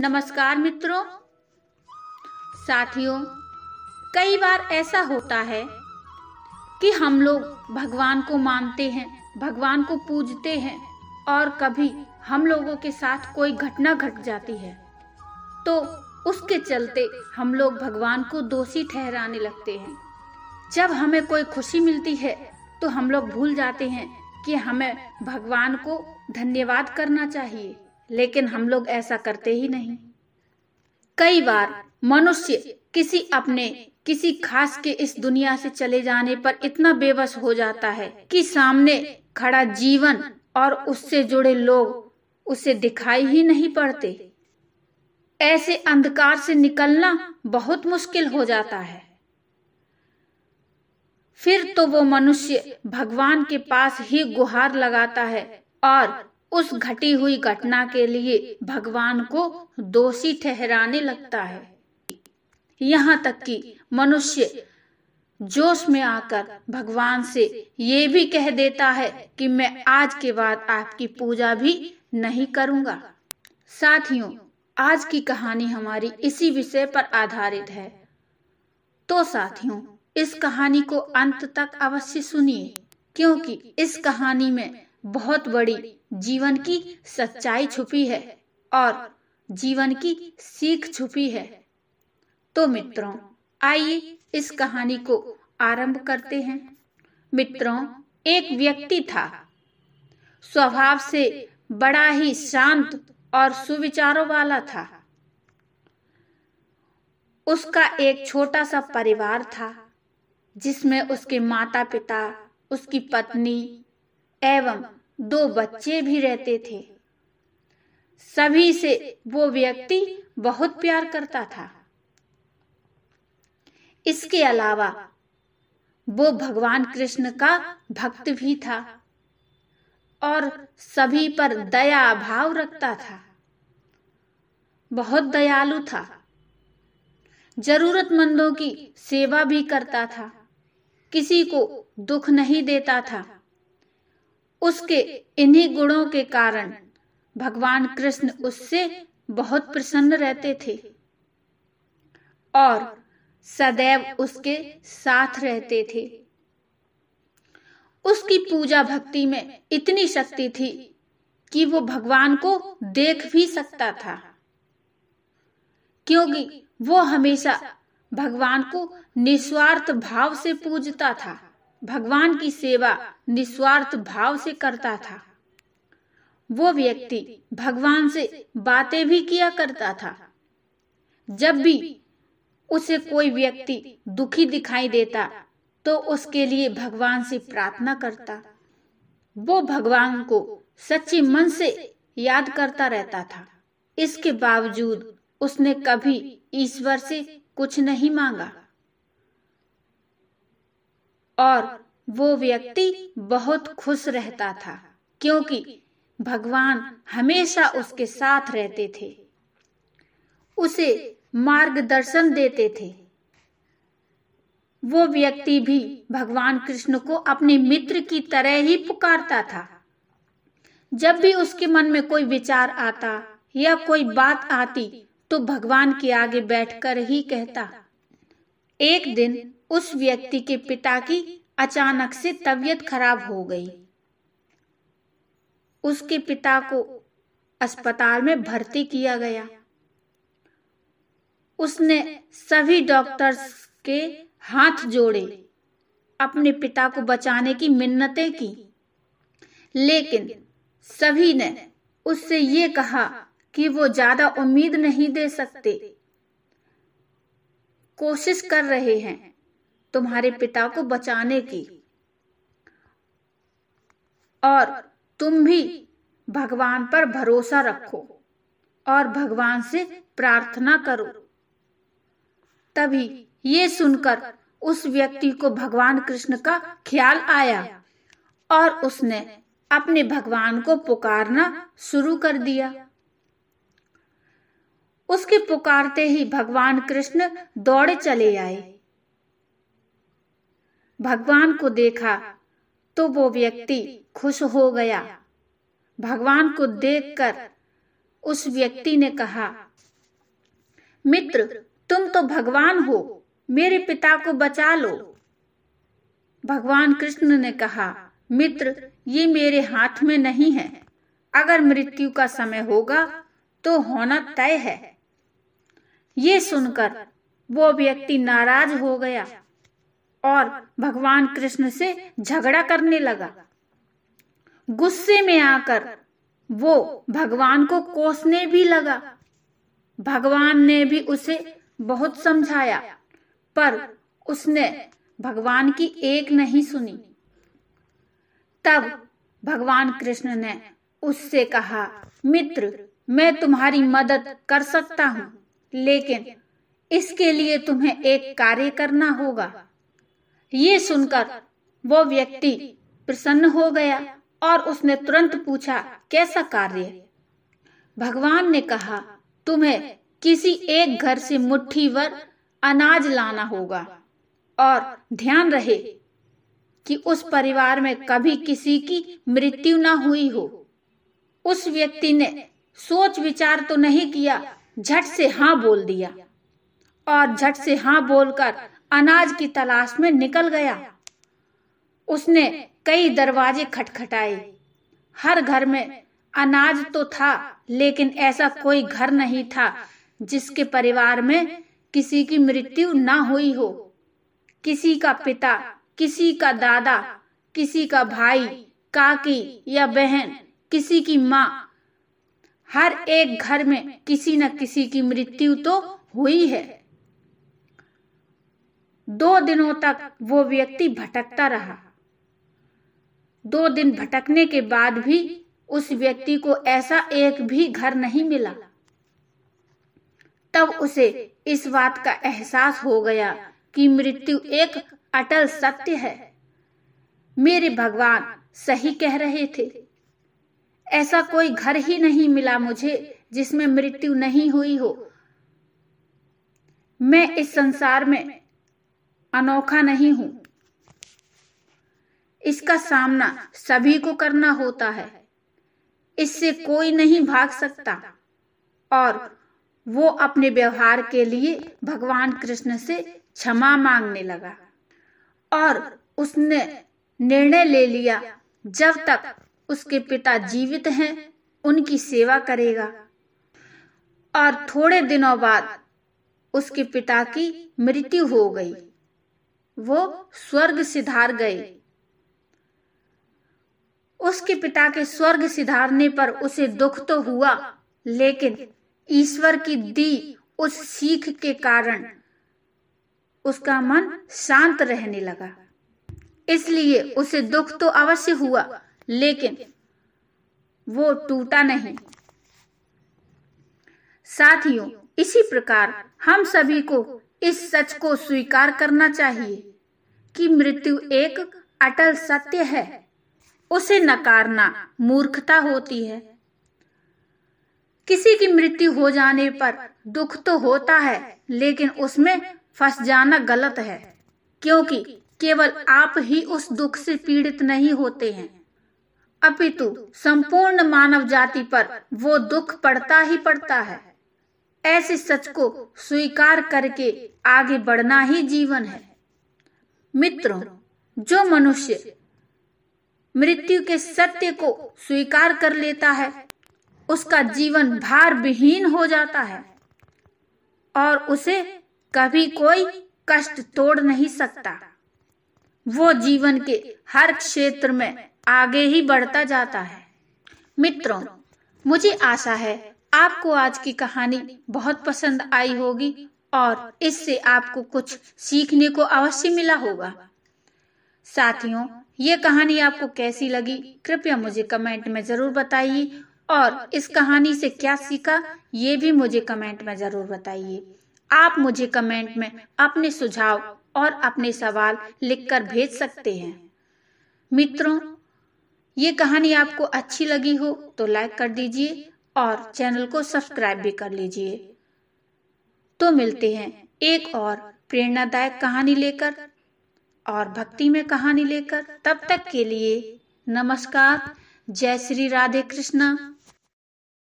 नमस्कार मित्रों साथियों कई बार ऐसा होता है कि हम लोग भगवान को मानते हैं भगवान को पूजते हैं और कभी हम लोगों के साथ कोई घटना घट गट जाती है तो उसके चलते हम लोग भगवान को दोषी ठहराने लगते हैं जब हमें कोई खुशी मिलती है तो हम लोग भूल जाते हैं कि हमें भगवान को धन्यवाद करना चाहिए लेकिन हम लोग ऐसा करते ही नहीं कई बार मनुष्य किसी अपने किसी खास के इस दुनिया से चले जाने पर इतना बेबस हो जाता है कि सामने खड़ा जीवन और उससे जुड़े लोग उसे दिखाई ही नहीं पड़ते ऐसे अंधकार से निकलना बहुत मुश्किल हो जाता है फिर तो वो मनुष्य भगवान के पास ही गुहार लगाता है और उस घटी हुई घटना के लिए भगवान को दोषी ठहराने लगता है यहाँ तक कि मनुष्य जोश में आकर भगवान से ये भी कह देता है कि मैं आज के बाद आपकी पूजा भी नहीं करूँगा साथियों आज की कहानी हमारी इसी विषय पर आधारित है तो साथियों इस कहानी को अंत तक अवश्य सुनिए क्योंकि इस कहानी में बहुत बड़ी जीवन की सच्चाई छुपी है और जीवन की सीख छुपी है तो मित्रों आइए इस कहानी को आरंभ करते हैं मित्रों एक व्यक्ति था स्वभाव से बड़ा ही शांत और सुविचारों वाला था उसका एक छोटा सा परिवार था जिसमें उसके माता पिता उसकी पत्नी एवं दो बच्चे भी रहते थे सभी से वो व्यक्ति बहुत प्यार करता था इसके अलावा वो भगवान कृष्ण का भक्त भी था और सभी पर दया भाव रखता था बहुत दयालु था जरूरतमंदों की सेवा भी करता था किसी को दुख नहीं देता था उसके इन्हीं गुणों के कारण भगवान कृष्ण उससे बहुत प्रसन्न रहते थे और सदैव उसके साथ रहते थे उसकी पूजा भक्ति में इतनी शक्ति थी कि वो भगवान को देख भी सकता था क्योंकि वो हमेशा भगवान को निस्वार्थ भाव से पूजता था भगवान की सेवा निस्वार्थ भाव से करता था वो व्यक्ति भगवान से बातें भी किया करता था जब भी उसे कोई व्यक्ति दुखी दिखाई देता तो उसके लिए भगवान से प्रार्थना करता वो भगवान को सच्चे मन से याद करता रहता था इसके बावजूद उसने कभी ईश्वर से कुछ नहीं मांगा और वो व्यक्ति बहुत खुश रहता था क्योंकि भगवान हमेशा उसके साथ रहते थे उसे मार्गदर्शन देते थे वो व्यक्ति भी भगवान कृष्ण को अपने मित्र की तरह ही पुकारता था जब भी उसके मन में कोई विचार आता या कोई बात आती तो भगवान के आगे बैठकर ही कहता एक दिन उस व्यक्ति के पिता की अचानक से तबीयत खराब हो गई उसके पिता को अस्पताल में भर्ती किया गया उसने सभी डॉक्टर्स के हाथ जोड़े अपने पिता को बचाने की मिन्नतें की लेकिन सभी ने उससे ये कहा कि वो ज्यादा उम्मीद नहीं दे सकते कोशिश कर रहे हैं तुम्हारे पिता को बचाने की और तुम भी भगवान पर भरोसा रखो और भगवान से प्रार्थना करो तभी ये सुनकर उस व्यक्ति को भगवान कृष्ण का ख्याल आया और उसने अपने भगवान को पुकारना शुरू कर दिया उसके पुकारते ही भगवान कृष्ण दौड़े चले आए भगवान को देखा तो वो व्यक्ति खुश हो गया भगवान को देखकर उस व्यक्ति ने कहा मित्र तुम तो भगवान हो मेरे पिता को बचा लो भगवान कृष्ण ने कहा मित्र ये मेरे हाथ में नहीं है अगर मृत्यु का समय होगा तो होना तय है ये सुनकर वो व्यक्ति नाराज हो गया और भगवान कृष्ण से झगड़ा करने लगा गुस्से में आकर वो भगवान को कोसने भी लगा भगवान ने भी उसे बहुत समझाया पर उसने भगवान की एक नहीं सुनी तब भगवान कृष्ण ने उससे कहा मित्र मैं तुम्हारी मदद कर सकता हूँ लेकिन इसके लिए तुम्हें एक कार्य करना होगा ये सुनकर वो व्यक्ति प्रसन्न हो गया और उसने तुरंत पूछा कैसा कार्य भगवान ने कहा तुम्हें किसी एक घर से मुट्ठी भर अनाज लाना होगा और ध्यान रहे कि उस परिवार में कभी किसी की मृत्यु ना हुई हो उस व्यक्ति ने सोच विचार तो नहीं किया झट से हाँ बोल दिया और झट से हाँ बोलकर अनाज की तलाश में निकल गया उसने कई दरवाजे खटखटाए हर घर में अनाज तो था लेकिन ऐसा कोई घर नहीं था जिसके परिवार में किसी की मृत्यु ना हुई हो किसी का पिता किसी का दादा किसी का भाई काकी या बहन किसी की माँ हर एक घर में किसी न किसी की मृत्यु तो हुई है दो दिनों तक वो व्यक्ति भटकता रहा दो दिन भटकने के बाद भी उस व्यक्ति को ऐसा एक भी घर नहीं मिला तब उसे इस बात का एहसास हो गया कि मृत्यु एक अटल सत्य है मेरे भगवान सही कह रहे थे ऐसा कोई घर ही नहीं मिला मुझे जिसमें मृत्यु नहीं हुई हो मैं इस संसार में अनोखा नहीं हूं इसका सामना सभी को करना होता है इससे कोई नहीं भाग सकता और वो अपने व्यवहार के लिए भगवान कृष्ण से क्षमा मांगने लगा और उसने निर्णय ले लिया जब तक उसके पिता जीवित हैं उनकी सेवा करेगा और थोड़े दिनों बाद उसके पिता की मृत्यु हो गई वो स्वर्ग सिधार गए उसके पिता के स्वर्ग सिधारने पर उसे दुख तो हुआ लेकिन ईश्वर की दी उस सीख के कारण उसका मन शांत रहने लगा इसलिए उसे दुख तो अवश्य हुआ लेकिन वो टूटा नहीं साथियों इसी प्रकार हम सभी को इस सच को स्वीकार करना चाहिए कि मृत्यु एक अटल सत्य है उसे नकारना मूर्खता होती है किसी की मृत्यु हो जाने पर दुख तो होता है लेकिन उसमें फंस जाना गलत है क्योंकि केवल आप ही उस दुख से पीड़ित नहीं होते हैं अपितु संपूर्ण मानव जाति पर वो दुख पड़ता ही पड़ता है ऐसे सच को स्वीकार करके आगे बढ़ना ही जीवन है मित्रों जो मनुष्य मृत्यु के सत्य को स्वीकार कर लेता है उसका जीवन भार विहीन हो जाता है और उसे कभी कोई कष्ट तोड़ नहीं सकता वो जीवन के हर क्षेत्र में आगे ही बढ़ता जाता है मित्रों मुझे आशा है आपको आज की कहानी बहुत पसंद आई होगी और इससे आपको कुछ सीखने को अवश्य मिला होगा साथियों ये कहानी आपको कैसी लगी कृपया मुझे कमेंट में ज़रूर बताइए और इस कहानी से क्या सीखा ये भी मुझे कमेंट में ज़रूर बताइए आप मुझे कमेंट में अपने सुझाव और अपने सवाल लिखकर भेज सकते हैं मित्रों ये कहानी आपको अच्छी लगी हो तो लाइक कर दीजिए और चैनल को सब्सक्राइब भी कर लीजिए तो मिलते हैं एक और प्रेरणादायक कहानी लेकर और भक्ति में कहानी लेकर तब तक के लिए नमस्कार जय श्री राधे कृष्णा